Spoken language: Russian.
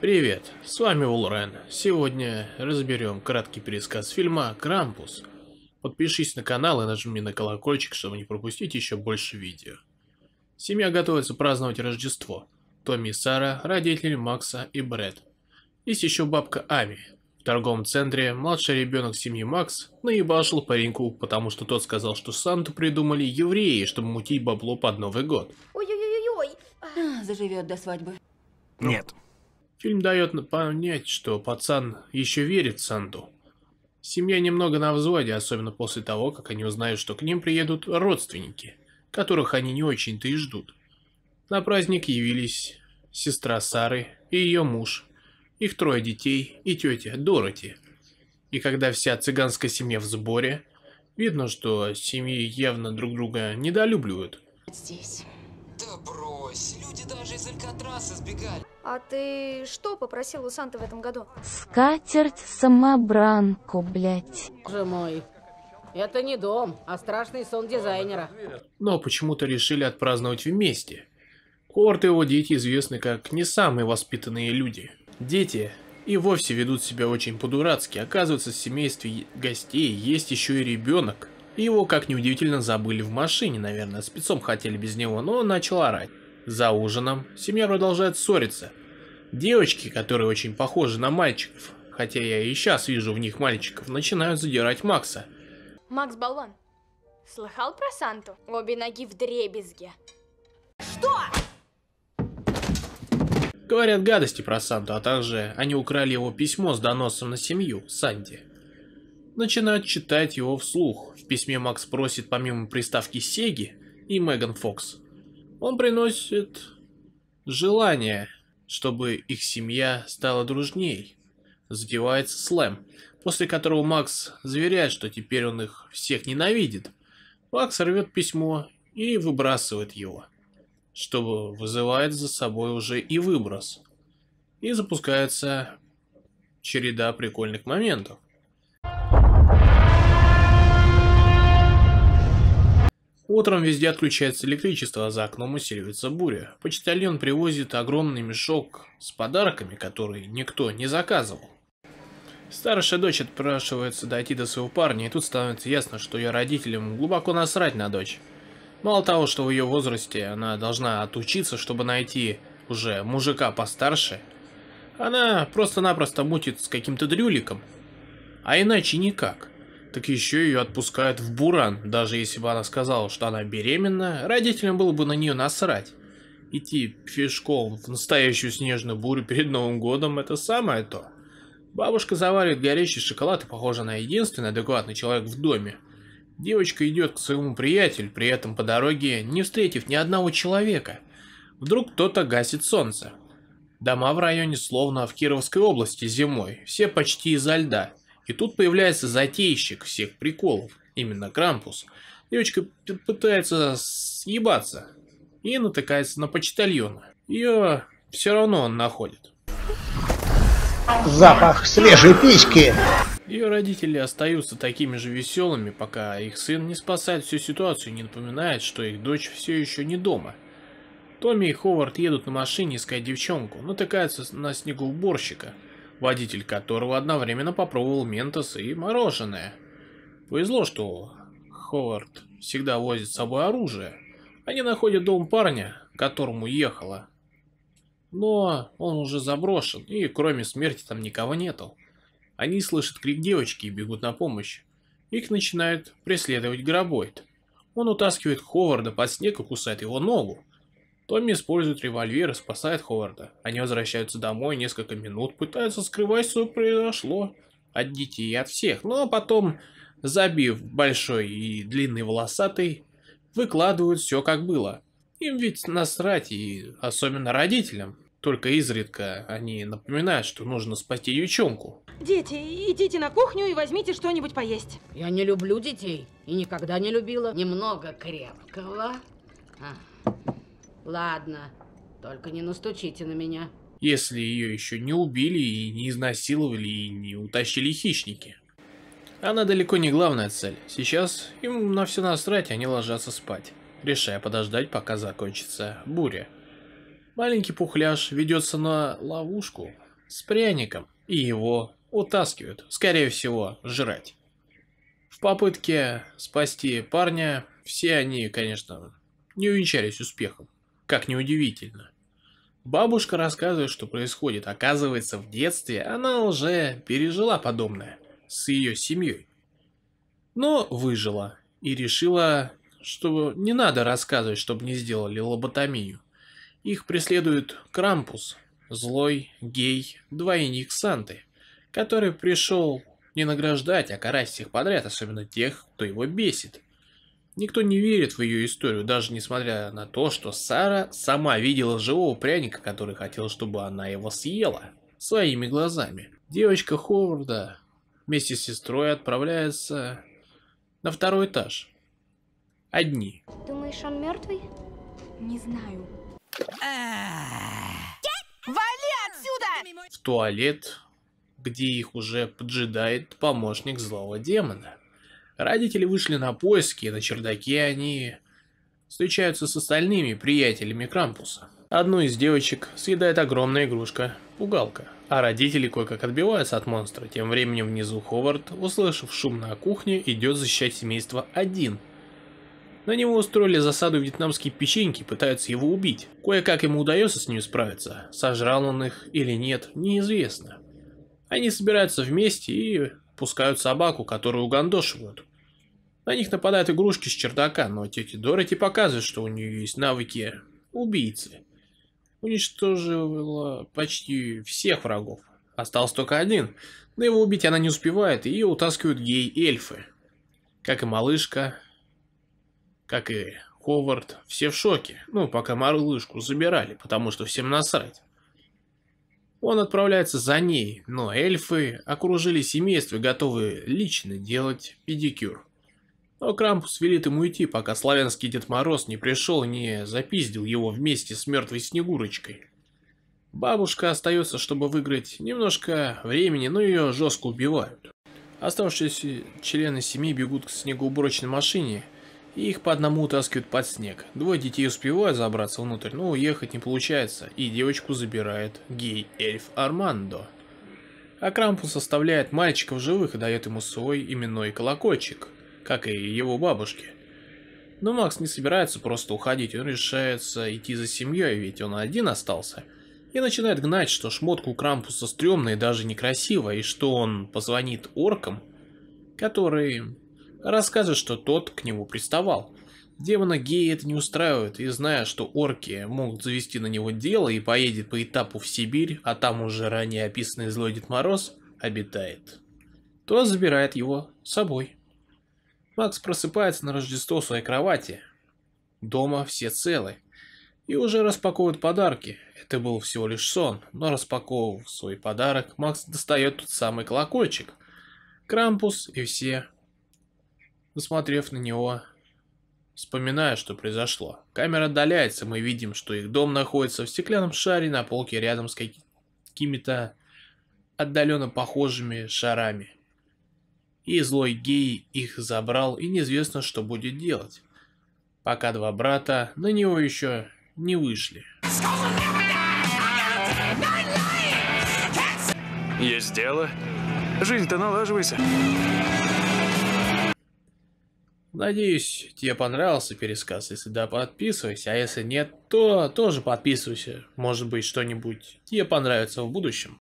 Привет, с вами Улрен. Сегодня разберем краткий пересказ фильма «Крампус». Подпишись на канал и нажми на колокольчик, чтобы не пропустить еще больше видео. Семья готовится праздновать Рождество. Томми и Сара, родители Макса и Брэд. Есть еще бабка Ами. В торговом центре младший ребенок семьи Макс наебашил пареньку, потому что тот сказал, что Санту придумали евреи, чтобы мутить бабло под Новый год. Ой -ой -ой. А, Заживет до свадьбы. Ну. Нет. Фильм дает понять, что пацан еще верит в Санту. Семья немного на взводе, особенно после того, как они узнают, что к ним приедут родственники, которых они не очень-то и ждут. На праздник явились сестра Сары и ее муж, их трое детей и тетя Дороти. И когда вся цыганская семья в сборе, видно, что семьи явно друг друга недолюбливают. Здесь. Да брось, люди даже из Алькатраса сбегали. А ты что попросил у Санты в этом году? Скатерть самобранку, блядь. Боже мой, это не дом, а страшный сон дизайнера. Но почему-то решили отпраздновать вместе. Корт и его дети известны как не самые воспитанные люди. Дети и вовсе ведут себя очень по-дурацки. Оказывается, в семействе гостей есть еще и ребенок. Его, как неудивительно, забыли в машине, наверное, спецом хотели без него, но он начал орать. За ужином семья продолжает ссориться. Девочки, которые очень похожи на мальчиков, хотя я и сейчас вижу в них мальчиков, начинают задирать Макса. Макс Баллон, слыхал про Санту? Обе ноги в дребезге. Что? Говорят гадости про Санту, а также они украли его письмо с доносом на семью Санди начинает читать его вслух. В письме Макс просит помимо приставки Сеги и Меган Фокс, он приносит желание, чтобы их семья стала дружней. Задевается слэм, после которого Макс заверяет, что теперь он их всех ненавидит. Макс рвет письмо и выбрасывает его, чтобы вызывает за собой уже и выброс. И запускается череда прикольных моментов. Утром везде отключается электричество, а за окном усиливается буря. Почтальон привозит огромный мешок с подарками, которые никто не заказывал. Старшая дочь отпрашивается дойти до своего парня, и тут становится ясно, что ее родителям глубоко насрать на дочь. Мало того, что в ее возрасте она должна отучиться, чтобы найти уже мужика постарше, она просто-напросто мутит с каким-то дрюликом, а иначе никак так еще ее отпускают в Буран, даже если бы она сказала, что она беременна, родителям было бы на нее насрать. Идти пешком в настоящую снежную бурю перед Новым годом – это самое то. Бабушка заваривает горячий шоколад и, похоже, на единственный адекватный человек в доме. Девочка идет к своему приятелю, при этом по дороге не встретив ни одного человека. Вдруг кто-то гасит солнце. Дома в районе словно в Кировской области зимой, все почти изо льда – и тут появляется затейщик всех приколов, именно Крампус. Девочка пытается съебаться и натыкается на почтальона. Ее все равно он находит. Запах свежей печки! Ее родители остаются такими же веселыми, пока их сын не спасает всю ситуацию и не напоминает, что их дочь все еще не дома. Томми и Ховард едут на машине искать девчонку, натыкаются на снегоуборщика – водитель которого одновременно попробовал ментос и мороженое. Повезло, что Ховард всегда возит с собой оружие. Они а находят дом парня, которому ехала. Но он уже заброшен, и кроме смерти там никого нету. Они слышат крик девочки и бегут на помощь. Их начинает преследовать Гробойд. Он утаскивает Ховарда под снег и кусает его ногу. Томми использует револьвер и спасает Ховарда. Они возвращаются домой несколько минут, пытаются скрывать, что произошло от детей и от всех. Но потом, забив большой и длинный волосатый, выкладывают все как было. Им ведь насрать, и особенно родителям. Только изредка они напоминают, что нужно спасти девчонку. Дети, идите на кухню и возьмите что-нибудь поесть. Я не люблю детей и никогда не любила. Немного крепкого. А. Ладно, только не настучите на меня. Если ее еще не убили и не изнасиловали и не утащили хищники. Она далеко не главная цель. Сейчас им на все насрать, они ложатся спать, решая подождать, пока закончится буря. Маленький пухляж ведется на ловушку с пряником, и его утаскивают, скорее всего, жрать. В попытке спасти парня все они, конечно, не увенчались успехом. Как неудивительно. Бабушка рассказывает, что происходит. Оказывается, в детстве она уже пережила подобное с ее семьей. Но выжила и решила, что не надо рассказывать, чтобы не сделали лоботомию. Их преследует Крампус, злой гей, двойник Санты, который пришел не награждать, а карать всех подряд, особенно тех, кто его бесит. Никто не верит в ее историю, даже несмотря на то, что Сара сама видела живого пряника, который хотел, чтобы она его съела. Своими глазами. Девочка Ховарда вместе с сестрой отправляется на второй этаж. Одни. Думаешь, он мертвый? Не знаю. Вали отсюда! В туалет, где их уже поджидает помощник злого демона. Родители вышли на поиски, и на чердаке они встречаются с остальными приятелями Крампуса. Одну из девочек съедает огромная игрушка – пугалка, а родители кое-как отбиваются от монстра. Тем временем внизу Ховард, услышав шум на кухне, идет защищать семейство один. На него устроили засаду вьетнамские печеньки, пытаются его убить. Кое-как ему удается с ними справиться, сожрал он их или нет, неизвестно. Они собираются вместе и пускают собаку, которую угандошивают. На них нападают игрушки с чердака, но тетя Дороти показывает, что у нее есть навыки убийцы. Уничтожила почти всех врагов. Остался только один, но его убить она не успевает, и ее утаскивают гей-эльфы. Как и малышка, как и Ховард, все в шоке. Ну, пока малышку забирали, потому что всем насрать. Он отправляется за ней, но эльфы окружили семейство, готовые лично делать педикюр. Но Крампус велит ему идти, пока славянский Дед Мороз не пришел и не запиздил его вместе с мертвой Снегурочкой. Бабушка остается, чтобы выиграть немножко времени, но ее жестко убивают. Оставшиеся члены семьи бегут к снегоуборочной машине, и их по одному утаскивают под снег. Двое детей успевают забраться внутрь, но уехать не получается, и девочку забирает гей-эльф Армандо. А Крампус оставляет мальчика в живых и дает ему свой именной колокольчик – как и его бабушки. Но Макс не собирается просто уходить, он решается идти за семьей, ведь он один остался. И начинает гнать, что шмотку Крампуса стрёмная и даже некрасивая, и что он позвонит оркам, которые расскажут, что тот к нему приставал. Демона гея это не устраивает, и зная, что орки могут завести на него дело и поедет по этапу в Сибирь, а там уже ранее описанный злой Дед Мороз обитает, то забирает его с собой. Макс просыпается на Рождество в своей кровати. Дома все целы. И уже распаковывают подарки. Это был всего лишь сон, но распаковывав свой подарок, Макс достает тот самый колокольчик. Крампус и все, посмотрев на него, вспоминая, что произошло. Камера отдаляется, мы видим, что их дом находится в стеклянном шаре на полке рядом с какими-то отдаленно похожими шарами и злой гей их забрал и неизвестно, что будет делать. Пока два брата на него еще не вышли. Есть дело? Жизнь-то налаживайся. Надеюсь, тебе понравился пересказ. Если да, подписывайся, а если нет, то тоже подписывайся. Может быть, что-нибудь тебе понравится в будущем.